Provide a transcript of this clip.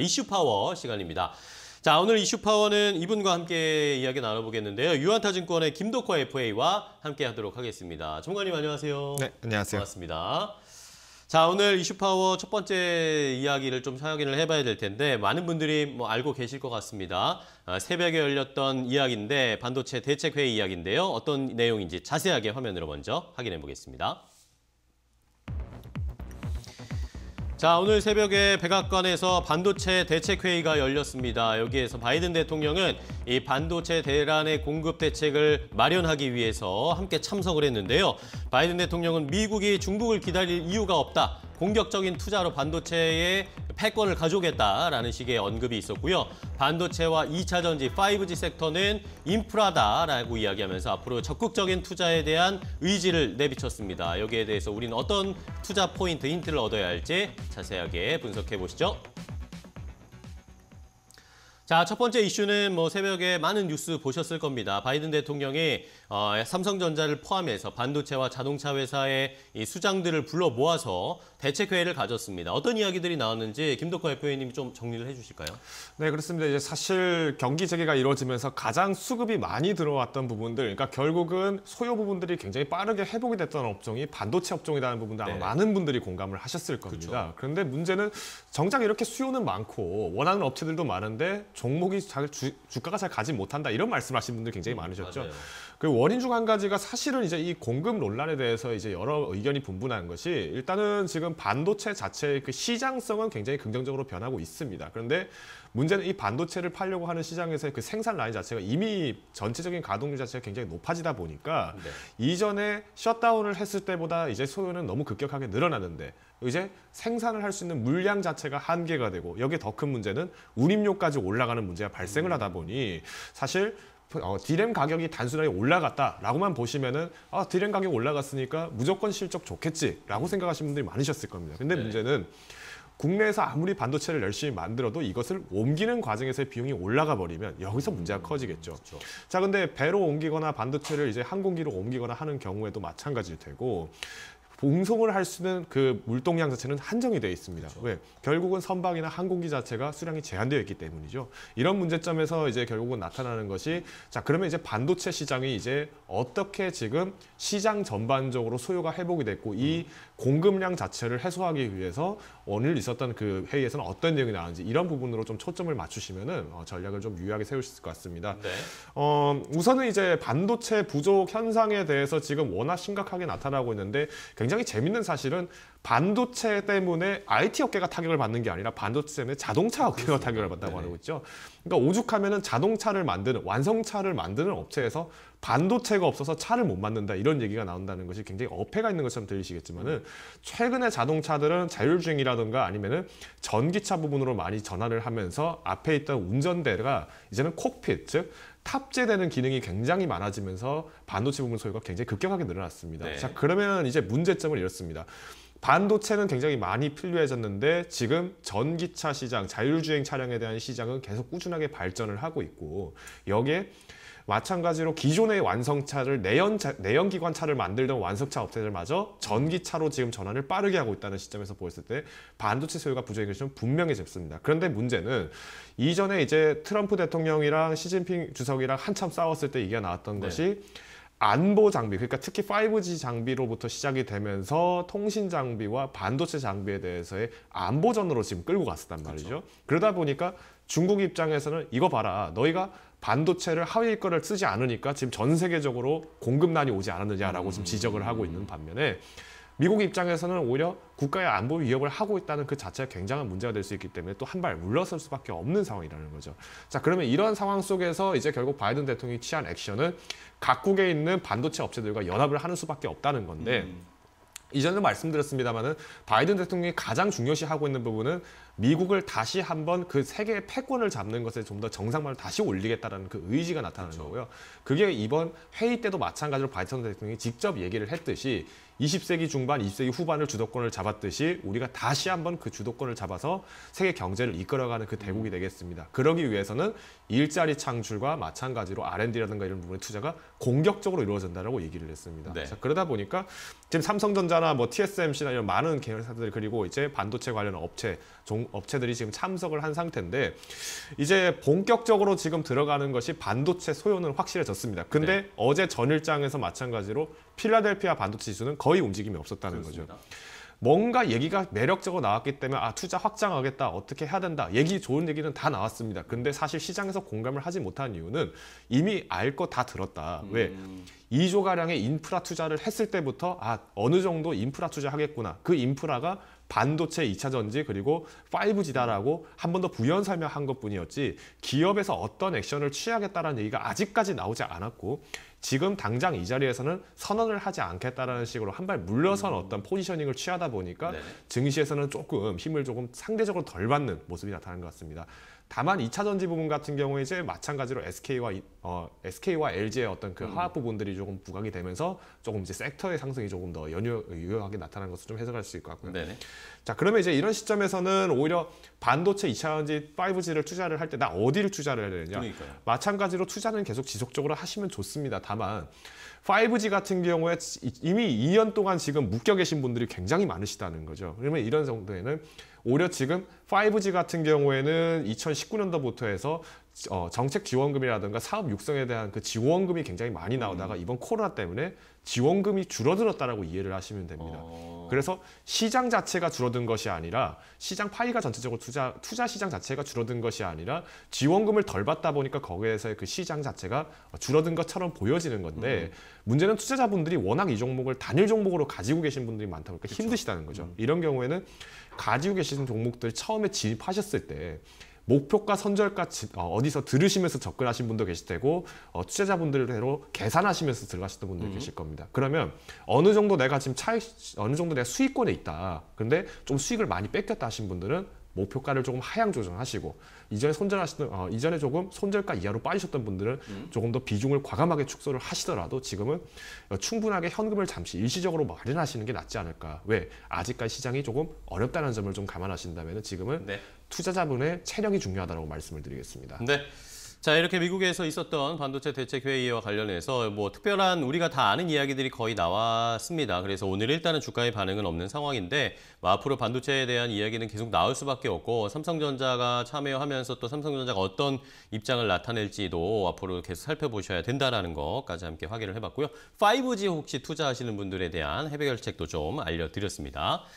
이슈 파워 시간입니다. 자, 오늘 이슈 파워는 이분과 함께 이야기 나눠보겠는데요. 유한타증권의 김덕화 FA와 함께 하도록 하겠습니다. 총관님 안녕하세요. 네, 안녕하세요. 반갑습니다. 자, 오늘 이슈 파워 첫 번째 이야기를 좀 확인을 해봐야 될 텐데 많은 분들이 뭐 알고 계실 것 같습니다. 아, 새벽에 열렸던 이야기인데 반도체 대책회의 이야기인데요. 어떤 내용인지 자세하게 화면으로 먼저 확인해 보겠습니다. 자, 오늘 새벽에 백악관에서 반도체 대책회의가 열렸습니다. 여기에서 바이든 대통령은 이 반도체 대란의 공급 대책을 마련하기 위해서 함께 참석을 했는데요. 바이든 대통령은 미국이 중국을 기다릴 이유가 없다. 공격적인 투자로 반도체의 패권을 가져오겠다라는 식의 언급이 있었고요. 반도체와 2차 전지, 5G 섹터는 인프라다라고 이야기하면서 앞으로 적극적인 투자에 대한 의지를 내비쳤습니다. 여기에 대해서 우리는 어떤 투자 포인트, 힌트를 얻어야 할지 자세하게 분석해 보시죠. 자, 첫 번째 이슈는 뭐 새벽에 많은 뉴스 보셨을 겁니다. 바이든 대통령이 어, 삼성전자를 포함해서 반도체와 자동차 회사의 이 수장들을 불러 모아서 대책 회의를 가졌습니다. 어떤 이야기들이 나왔는지 김덕호 대표님이 좀 정리를 해주실까요? 네, 그렇습니다. 이제 사실 경기 재개가 이루어지면서 가장 수급이 많이 들어왔던 부분들, 그러니까 결국은 소요 부분들이 굉장히 빠르게 회복이 됐던 업종이 반도체 업종이라는 부분도 아마 네. 많은 분들이 공감을 하셨을 겁니다. 그쵸. 그렇죠. 그런데 문제는 정작 이렇게 수요는 많고 원하는 업체들도 많은데 종목이 잘 주, 주가가 잘 가지 못한다 이런 말씀하신 분들 굉장히 많으셨죠. 맞아요. 그리고 원인 중 한 가지가 사실은 이제 이 공급 논란에 대해서 이제 여러 의견이 분분한 것이 일단은 지금 반도체 자체의 그 시장성은 굉장히 긍정적으로 변하고 있습니다. 그런데 문제는 이 반도체를 팔려고 하는 시장에서의 그 생산 라인 자체가 이미 전체적인 가동률 자체가 굉장히 높아지다 보니까 네. 이전에 셧다운을 했을 때보다 이제 소요는 너무 급격하게 늘어나는데 이제 생산을 할 수 있는 물량 자체가 한계가 되고 여기에 더 큰 문제는 운임료까지 올라가는 문제가 발생을 음. 하다 보니 사실 어, 디램 가격이 단순하게 올라갔다라고만 보시면은 아 디램 가격 올라갔으니까 무조건 실적 좋겠지라고 생각하시는 분들이 많으셨을 겁니다. 근데 네. 문제는 국내에서 아무리 반도체를 열심히 만들어도 이것을 옮기는 과정에서의 비용이 올라가 버리면 여기서 문제가 음, 커지겠죠. 그렇죠. 자, 근데 배로 옮기거나 반도체를 이제 항공기로 옮기거나 하는 경우에도 마찬가지일 테고 봉송을 할 수는 있그 물동량 자체는 한정이 되어 있습니다. 그렇죠. 왜? 결국은 선박이나 항공기 자체가 수량이 제한되어 있기 때문이죠. 이런 문제점에서 이제 결국은 나타나는 것이 자 그러면 이제 반도체 시장이 이제 어떻게 지금 시장 전반적으로 소요가 회복이 됐고 이 음. 공급량 자체를 해소하기 위해서 오늘 있었던 그 회의에서는 어떤 내용이 나왔는지 이런 부분으로 좀 초점을 맞추시면은 어, 전략을 좀 유효하게 세울 수 있을 것 같습니다. 네. 어, 우선은 이제 반도체 부족 현상에 대해서 지금 워낙 심각하게 나타나고 있는데 굉장히 굉장히 재밌는 사실은 반도체 때문에 IT 업계가 타격을 받는 게 아니라 반도체 때문에 자동차 업계가 그렇습니다. 타격을 받다고 네 하고 있죠. 그러니까 오죽하면은 자동차를 만드는 완성차를 만드는 업체에서 반도체가 없어서 차를 못 만든다 이런 얘기가 나온다는 것이 굉장히 어폐가 있는 것처럼 들리시겠지만은 최근에 자동차들은 자율주행이라든가 아니면은 전기차 부분으로 많이 전환을 하면서 앞에 있던 운전대가 이제는 콕핏 즉 탑재되는 기능이 굉장히 많아지면서 반도체 부분 소유가 굉장히 급격하게 늘어났습니다. 네. 자 그러면 이제 문제점을 이렇습니다. 반도체는 굉장히 많이 필요해졌는데 지금 전기차 시장, 자율주행 차량에 대한 시장은 계속 꾸준하게 발전을 하고 있고 여기에 마찬가지로 기존의 완성차를 내연 차 내연 기관 차를 만들던 완성차 업체들마저 전기차로 지금 전환을 빠르게 하고 있다는 시점에서 보였을 때 반도체 소요가 부족인 것이 분명히잡습니다 그런데 문제는 이전에 이제 트럼프 대통령이랑 시진핑 주석이랑 한참 싸웠을 때 얘기가 나왔던 네. 것이 안보 장비, 그러니까 특히 5G 장비로부터 시작이 되면서 통신 장비와 반도체 장비에 대해서의 안보전으로 지금 끌고 갔었단 그렇죠. 말이죠. 그렇죠. 그러다 보니까 중국 입장에서는 이거 봐라, 너희가 반도체를 하위일 거를 쓰지 않으니까 지금 전 세계적으로 공급난이 오지 않았느냐라고 지금 지적을 하고 있는 반면에 미국 입장에서는 오히려 국가의 안보 위협을 하고 있다는 그 자체가 굉장한 문제가 될 수 있기 때문에 또 한 발 물러설 수밖에 없는 상황이라는 거죠. 자 그러면 이런 상황 속에서 이제 결국 바이든 대통령이 취한 액션은 각국에 있는 반도체 업체들과 연합을 하는 수밖에 없다는 건데 음. 이전에 말씀드렸습니다마는 바이든 대통령이 가장 중요시하고 있는 부분은 미국을 다시 한번 그 세계의 패권을 잡는 것에 좀 더 정상만을 다시 올리겠다는그 의지가 나타나는 그렇죠. 거고요. 그게 이번 회의 때도 마찬가지로 바이든 대통령이 직접 얘기를 했듯이 20세기 중반, 20세기 후반을 주도권을 잡았듯이 우리가 다시 한번 그 주도권을 잡아서 세계 경제를 이끌어가는 그 대국이 음. 되겠습니다. 그러기 위해서는 일자리 창출과 마찬가지로 R&D라든가 이런 부분의 투자가 공격적으로 이루어진다라고 얘기를 했습니다. 네. 자, 그러다 보니까 지금 삼성전자나 뭐 TSMC나 이런 많은 계열사들 그리고 이제 반도체 관련 업체, 종, 업체들이 지금 참석을 한 상태인데 이제 본격적으로 지금 들어가는 것이 반도체 소요는 확실해졌습니다. 근데 네. 어제 전일장에서 마찬가지로 필라델피아 반도체 지수는 거의 움직임이 없었다는 그렇습니다. 거죠. 뭔가 얘기가 매력적으로 나왔기 때문에 아 투자 확장하겠다 어떻게 해야 된다 얘기 좋은 얘기는 다 나왔습니다 근데 사실 시장에서 공감을 하지 못한 이유는 이미 알 거 다 들었다 음. 왜 2조가량의 인프라 투자를 했을 때부터 아 어느 정도 인프라 투자하겠구나 그 인프라가 반도체 2차 전지 그리고 5G다라고 한 번 더 부연 설명한 것뿐이었지 기업에서 어떤 액션을 취하겠다라는 얘기가 아직까지 나오지 않았고 지금 당장 이 자리에서는 선언을 하지 않겠다라는 식으로 한 발 물러선 음. 어떤 포지셔닝을 취하다 보니까 네. 증시에서는 조금 힘을 조금 상대적으로 덜 받는 모습이 나타난 것 같습니다. 다만 2차 전지 부분 같은 경우에 이제 마찬가지로 SK와 어, SK와 LG의 어떤 그 화학 음. 부분들이 조금 부각이 되면서 조금 이제 섹터의 상승이 조금 더 연유 유효하게 나타난 것을 좀 해석할 수 있을 것 같고요. 네네. 자 그러면 이제 이런 시점에서는 오히려 반도체 2차 전지 5G를 투자를 할 때 나 어디를 투자를 해야 되느냐? 그러니까요. 마찬가지로 투자는 계속 지속적으로 하시면 좋습니다. 다만 5G 같은 경우에 이미 2년 동안 지금 묶여 계신 분들이 굉장히 많으시다는 거죠. 그러면 이런 정도에는 오히려 지금 5G 같은 경우에는 2019년도부터 해서 어, 정책 지원금이라든가 사업 육성에 대한 그 지원금이 굉장히 많이 나오다가 음. 이번 코로나 때문에 지원금이 줄어들었다라고 이해를 하시면 됩니다. 어. 그래서 시장 자체가 줄어든 것이 아니라 시장 파이가 전체적으로 투자 투자 시장 자체가 줄어든 것이 아니라 지원금을 덜 받다 보니까 거기에서의 그 시장 자체가 줄어든 것처럼 보여지는 건데 음. 문제는 투자자분들이 워낙 이 종목을 단일 종목으로 가지고 계신 분들이 많다 보니까 그쵸. 힘드시다는 거죠. 음. 이런 경우에는 가지고 계신 종목들 처음에 진입하셨을 때 목표가 선절가 치 어, 어디서 들으시면서 접근하신 분도 계실 테고 어, 투자자분들로 대 계산하시면서 들어가셨던 분들 음. 계실 겁니다. 그러면 어느 정도 내가 지금 차익 어느 정도 내 수익권에 있다. 근데 좀 수익을 많이 뺏겼다 하신 분들은 목표가를 조금 하향 조정하시고 이전에 손절하시던 어, 이전에 조금 손절가 이하로 빠지셨던 분들은 음. 조금 더 비중을 과감하게 축소를 하시더라도 지금은 어, 충분하게 현금을 잠시 일시적으로 마련하시는 게 낫지 않을까. 왜 아직까지 시장이 조금 어렵다는 점을 좀 감안하신다면 지금은 네. 투자자분의 체력이 중요하다고 말씀을 드리겠습니다. 네. 자, 이렇게 미국에서 있었던 반도체 대책회의와 관련해서 뭐 특별한 우리가 다 아는 이야기들이 거의 나왔습니다. 그래서 오늘 일단은 주가의 반응은 없는 상황인데 뭐 앞으로 반도체에 대한 이야기는 계속 나올 수밖에 없고 삼성전자가 참여하면서 또 삼성전자가 어떤 입장을 나타낼지도 앞으로 계속 살펴보셔야 된다라는 것까지 함께 확인을 해봤고요. 5G 혹시 투자하시는 분들에 대한 해결책도 외좀 알려드렸습니다.